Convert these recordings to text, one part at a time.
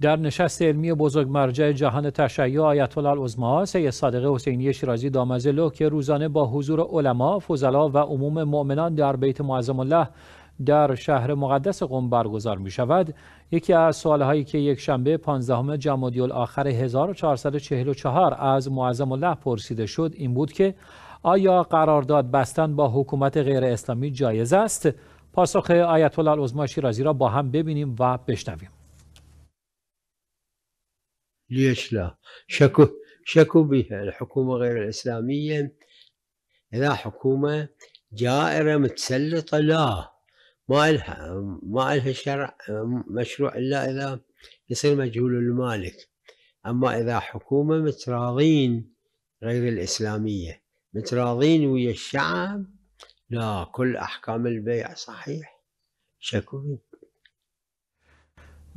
در نشست علمی بزرگ مرجع جهان تشیع آیت الله العظما سید صادق حسینی شیرازی دامزلو که روزانه با حضور علما، فضلا و عموم مؤمنان در بیت معظم الله در شهر مقدس قم برگزار می شود یکی از سوالهایی که یک شنبه 15 جمادی آخر 1444 از معظم الله پرسیده شد این بود که آیا قرارداد بستن با حکومت غیر اسلامی جایز است پاسخ آیت الله العظما شیرازی را با هم ببینیم و بشنویم ليش لا شكوا شكوا بها الحكومة غير الإسلامية اذا حكومة جائرة متسلطة لا ما لها ما لها شرع مشروع إلا إذا يصير مجهول المالك أما إذا حكومة متراضين غير الإسلامية متراضين ويا الشعب لا كل أحكام البيع صحيح شكو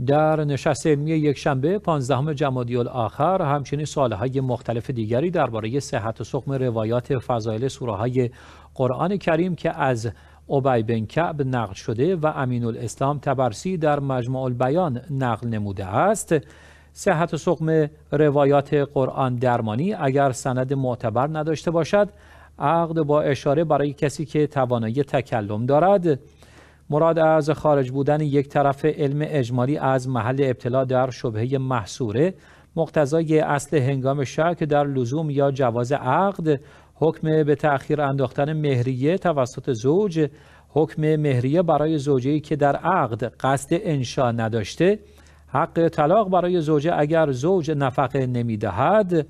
در نشست علمی یکشنبه 15 جمادی الاخر همچنین سالهای مختلف دیگری درباره صحت و سقم روایات فضایل سوره های قرآن کریم که از عبی بن کعب نقل شده و امین الاسلام تبرسی در مجمع البیان نقل نموده است صحت و سقم روایات قرآن درمانی اگر سند معتبر نداشته باشد عقد با اشاره برای کسی که توانایی تکلم دارد مراد از خارج بودن یک طرف علم اجمالی از محل ابتلا در شبهه محصوره مقتضای اصل هنگام شک در لزوم یا جواز عقد حکم به تأخیر انداختن مهریه توسط زوج حکم مهریه برای زوجهی که در عقد قصد انشا نداشته حق طلاق برای زوجه اگر زوج نفقه نمیدهد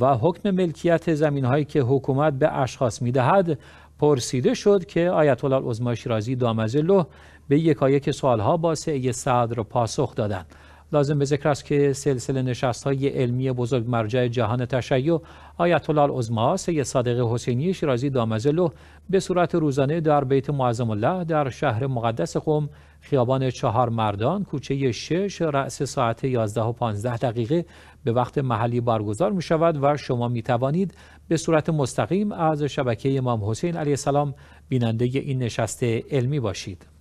و حکم ملکیت زمین هایی که حکومت به اشخاص میدهد پرسیده شد که آیت الله العظما شیرازی دامزه به یکایک سوالها با سعی صدر پاسخ دادند لازم به ذکر است که سلسله نشست های علمی بزرگ مرجع جهان تشیع آیت الله العظما سید صادق حسینی شیرازی دامزلو به صورت روزانه در بیت معظم الله در شهر مقدس قم خیابان چهار مردان کوچه شش رأس ساعت 11 و 15 دقیقه به وقت محلی برگزار می شود و شما می توانید به صورت مستقیم از شبکه امام حسین علیه السلام بیننده این نشست علمی باشید.